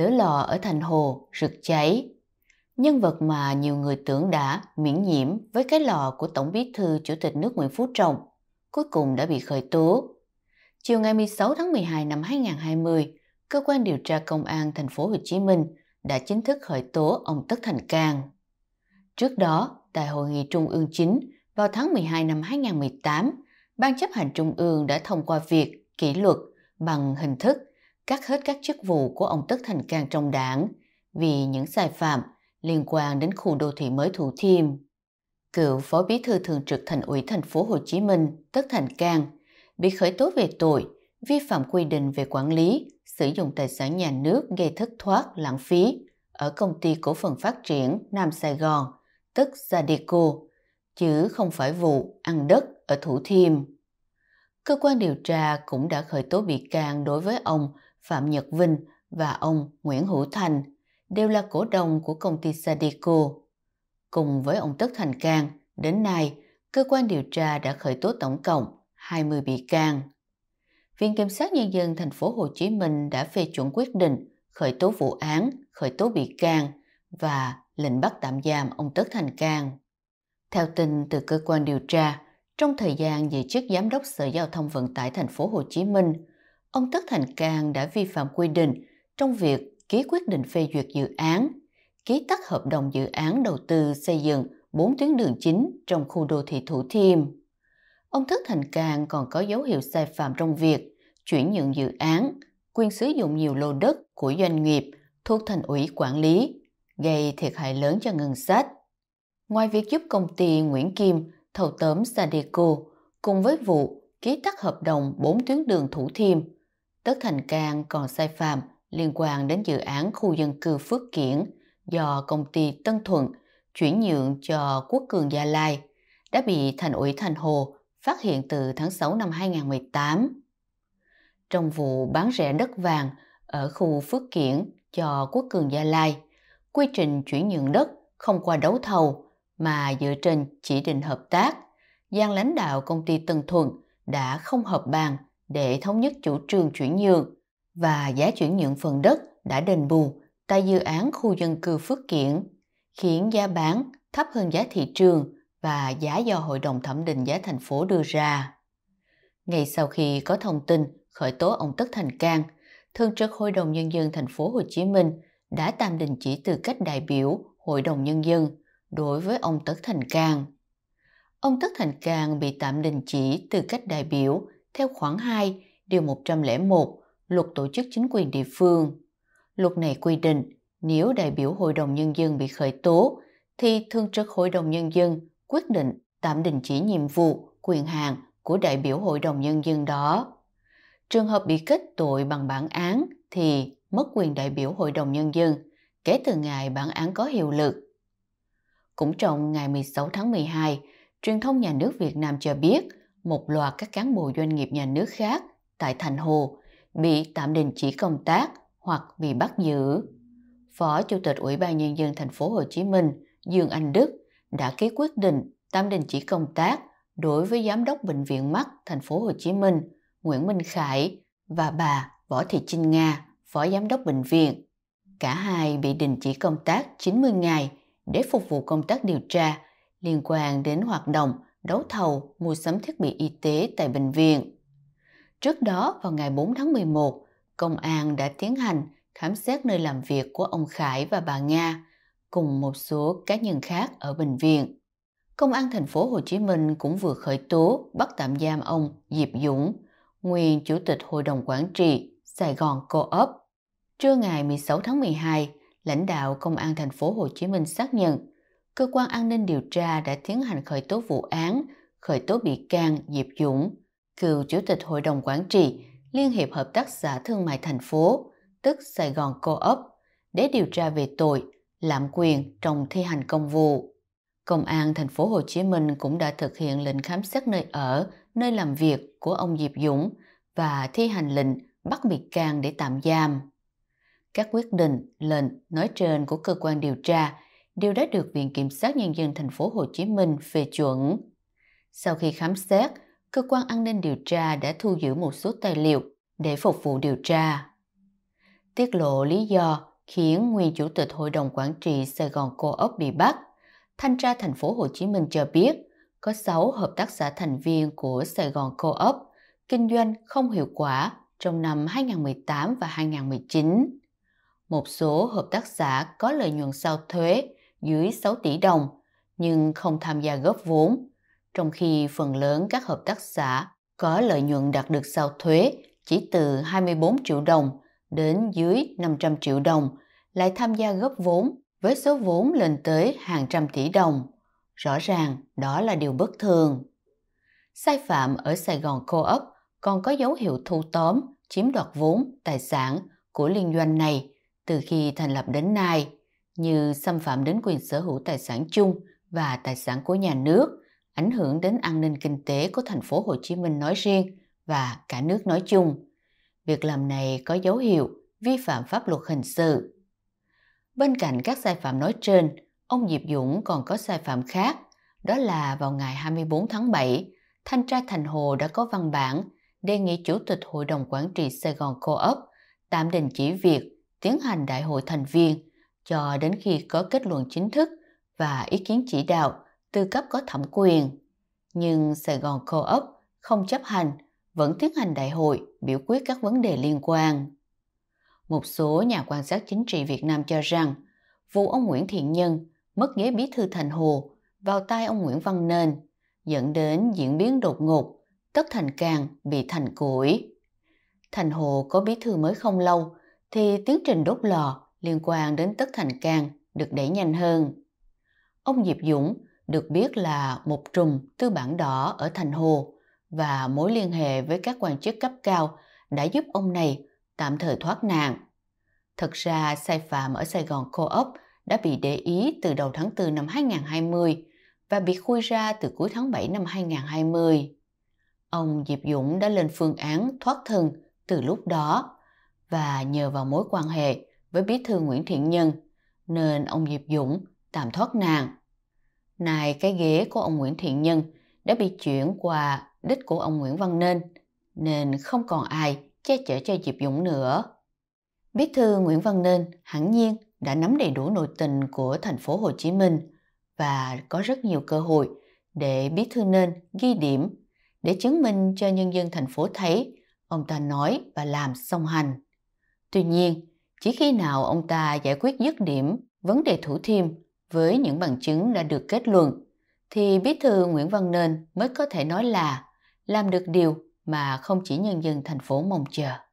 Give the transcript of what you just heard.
lửa lò ở thành hồ rực cháy. Nhân vật mà nhiều người tưởng đã miễn nhiễm với cái lò của Tổng bí thư Chủ tịch nước Nguyễn Phú Trọng, cuối cùng đã bị khởi tố. Chiều ngày 16 tháng 12 năm 2020, cơ quan điều tra công an thành phố Hồ Chí Minh đã chính thức khởi tố ông Tất Thành Cang. Trước đó, tại hội nghị trung ương chính vào tháng 12 năm 2018, Ban chấp hành trung ương đã thông qua việc kỷ luật bằng hình thức cắt hết các chức vụ của ông Tất Thành Cang trong đảng vì những sai phạm liên quan đến khu đô thị mới Thủ Thiêm. Cựu Phó Bí thư Thường trực Thành ủy Thành phố Hồ Chí Minh Tất Thành Cang bị khởi tố về tội vi phạm quy định về quản lý, sử dụng tài sản nhà nước gây thất thoát, lãng phí ở công ty cổ phần phát triển Nam Sài Gòn, tức Sadeco, chứ không phải vụ ăn đất ở Thủ Thiêm. Cơ quan điều tra cũng đã khởi tố bị can đối với ông Phạm Nhật Vinh và ông Nguyễn Hữu Thành đều là cổ đông của công ty Sadico. Cùng với ông Tất Thành Cang, đến nay, cơ quan điều tra đã khởi tố tổng cộng 20 bị can. Viện Kiểm sát Nhân dân thành phố Hồ Chí Minh đã phê chuẩn quyết định khởi tố vụ án, khởi tố bị can và lệnh bắt tạm giam ông Tất Thành Cang. Theo tin từ cơ quan điều tra, trong thời gian giữ chức giám đốc Sở Giao thông Vận tải thành phố Hồ Chí Minh, ông Tất Thành Cang đã vi phạm quy định trong việc ký quyết định phê duyệt dự án, ký tắt hợp đồng dự án đầu tư xây dựng 4 tuyến đường chính trong khu đô thị Thủ Thiêm. Ông Tất Thành Cang còn có dấu hiệu sai phạm trong việc chuyển nhượng dự án, quyền sử dụng nhiều lô đất của doanh nghiệp thuộc thành ủy quản lý, gây thiệt hại lớn cho ngân sách. Ngoài việc giúp công ty Nguyễn Kim thầu tóm Sadeco cùng với vụ ký tắt hợp đồng 4 tuyến đường Thủ Thiêm Tất Thành Cang còn sai phạm liên quan đến dự án khu dân cư Phước Kiển do công ty Tân Thuận chuyển nhượng cho Quốc Cường Gia Lai đã bị Thành ủy Thành Hồ phát hiện từ tháng 6 năm 2018. Trong vụ bán rẻ đất vàng ở khu Phước Kiển cho Quốc Cường Gia Lai, quy trình chuyển nhượng đất không qua đấu thầu mà dựa trên chỉ định hợp tác, gian lãnh đạo công ty Tân Thuận đã không hợp bàn để thống nhất chủ trương chuyển nhượng và giá chuyển nhượng phần đất đã đền bù tại dự án khu dân cư Phước Kiển, khiến giá bán thấp hơn giá thị trường và giá do Hội đồng Thẩm định Giá thành phố đưa ra. Ngay sau khi có thông tin khởi tố ông Tất Thành Cang, Thường trực Hội đồng Nhân dân thành phố Hồ Chí Minh đã tạm đình chỉ tư cách đại biểu Hội đồng Nhân dân đối với ông Tất Thành Cang. Ông Tất Thành Cang bị tạm đình chỉ tư cách đại biểu theo khoản 2, điều 101 Luật Tổ chức Chính quyền địa phương. Luật này quy định nếu đại biểu Hội đồng Nhân dân bị khởi tố thì Thương trực Hội đồng Nhân dân quyết định tạm đình chỉ nhiệm vụ, quyền hạn của đại biểu Hội đồng Nhân dân đó. Trường hợp bị kết tội bằng bản án thì mất quyền đại biểu Hội đồng Nhân dân kể từ ngày bản án có hiệu lực. Cũng trong ngày 16 tháng 12, truyền thông nhà nước Việt Nam cho biết – một loạt các cán bộ doanh nghiệp nhà nước khác tại Thành Hồ bị tạm đình chỉ công tác hoặc bị bắt giữ. Phó Chủ tịch Ủy ban Nhân dân thành phố Hồ Chí Minh Dương Anh Đức đã ký quyết định tạm đình chỉ công tác đối với Giám đốc Bệnh viện Mắt thành phố Hồ Chí Minh Nguyễn Minh Khải và bà Võ Thị Trinh Nga, Phó Giám đốc Bệnh viện. Cả hai bị đình chỉ công tác 90 ngày để phục vụ công tác điều tra liên quan đến hoạt động đấu thầu mua sắm thiết bị y tế tại bệnh viện. Trước đó vào ngày 4 tháng 11, công an đã tiến hành khám xét nơi làm việc của ông Khải và bà Nga cùng một số cá nhân khác ở bệnh viện. Công an thành phố Hồ Chí Minh cũng vừa khởi tố bắt tạm giam ông Diệp Dũng, nguyên chủ tịch hội đồng quản trị Sài Gòn Co-op. Trưa ngày 16 tháng 12, lãnh đạo công an thành phố Hồ Chí Minh xác nhận cơ quan an ninh điều tra đã tiến hành khởi tố vụ án, khởi tố bị can Diệp Dũng, cựu chủ tịch hội đồng quản trị Liên hiệp Hợp tác xã Thương mại thành phố, tức Sài Gòn Co-op, để điều tra về tội lạm quyền trong thi hành công vụ. Công an thành phố Hồ Chí Minh cũng đã thực hiện lệnh khám xét nơi ở, nơi làm việc của ông Diệp Dũng và thi hành lệnh bắt bị can để tạm giam. Các quyết định, lệnh nói trên của cơ quan điều tra đều đã được Viện Kiểm sát Nhân dân thành phố Hồ Chí Minh phê chuẩn. Sau khi khám xét, cơ quan an ninh điều tra đã thu giữ một số tài liệu để phục vụ điều tra. Tiết lộ lý do khiến nguyên chủ tịch Hội đồng Quản trị Sài Gòn Co op bị bắt, thanh tra thành phố Hồ Chí Minh cho biết có 6 hợp tác xã thành viên của Sài Gòn Co op kinh doanh không hiệu quả trong năm 2018 và 2019. Một số hợp tác xã có lợi nhuận sau thuế dưới 6 tỷ đồng nhưng không tham gia góp vốn, trong khi phần lớn các hợp tác xã có lợi nhuận đạt được sau thuế chỉ từ 24 triệu đồng đến dưới 500 triệu đồng lại tham gia góp vốn với số vốn lên tới hàng trăm tỷ đồng. Rõ ràng đó là điều bất thường. Sai phạm ở Sài Gòn Co-op còn có dấu hiệu thu tóm, chiếm đoạt vốn, tài sản của liên doanh này từ khi thành lập đến nay như xâm phạm đến quyền sở hữu tài sản chung và tài sản của nhà nước, ảnh hưởng đến an ninh kinh tế của thành phố Hồ Chí Minh nói riêng và cả nước nói chung. Việc làm này có dấu hiệu vi phạm pháp luật hình sự. Bên cạnh các sai phạm nói trên, ông Diệp Dũng còn có sai phạm khác, đó là vào ngày 24 tháng 7, Thanh tra Thành Hồ đã có văn bản đề nghị Chủ tịch Hội đồng Quản trị Sài Gòn Co-op tạm đình chỉ việc tiến hành đại hội thành viên cho đến khi có kết luận chính thức và ý kiến chỉ đạo từ cấp có thẩm quyền. Nhưng Sài Gòn Khô op không chấp hành, vẫn tiến hành đại hội biểu quyết các vấn đề liên quan. Một số nhà quan sát chính trị Việt Nam cho rằng vụ ông Nguyễn Thiện Nhân mất ghế bí thư thành hồ vào tay ông Nguyễn Văn Nên dẫn đến diễn biến đột ngột, tất thành càng bị thành củi. Thành hồ có bí thư mới không lâu thì tiến trình đốt lò liên quan đến tất thành cang được đẩy nhanh hơn. Ông Diệp Dũng được biết là một trùm tư bản đỏ ở Thành Hồ và mối liên hệ với các quan chức cấp cao đã giúp ông này tạm thời thoát nạn. Thật ra sai phạm ở Sài Gòn Co-op đã bị để ý từ đầu tháng 4 năm 2020 và bị khui ra từ cuối tháng 7 năm 2020. Ông Diệp Dũng đã lên phương án thoát thân từ lúc đó và nhờ vào mối quan hệ với bí thư Nguyễn Thiện Nhân, nên ông Diệp Dũng tạm thoát nạn. Này cái ghế của ông Nguyễn Thiện Nhân đã bị chuyển qua đích của ông Nguyễn Văn Nên, nên không còn ai che chở cho Diệp Dũng nữa. Bí thư Nguyễn Văn Nên hẳn nhiên đã nắm đầy đủ nội tình của thành phố Hồ Chí Minh và có rất nhiều cơ hội để Bí thư Nên ghi điểm để chứng minh cho nhân dân thành phố thấy ông ta nói và làm song hành. Tuy nhiên, chỉ khi nào ông ta giải quyết dứt điểm vấn đề thủ thiêm với những bằng chứng đã được kết luận, thì bí thư Nguyễn Văn Nên mới có thể nói là làm được điều mà không chỉ nhân dân thành phố mong chờ.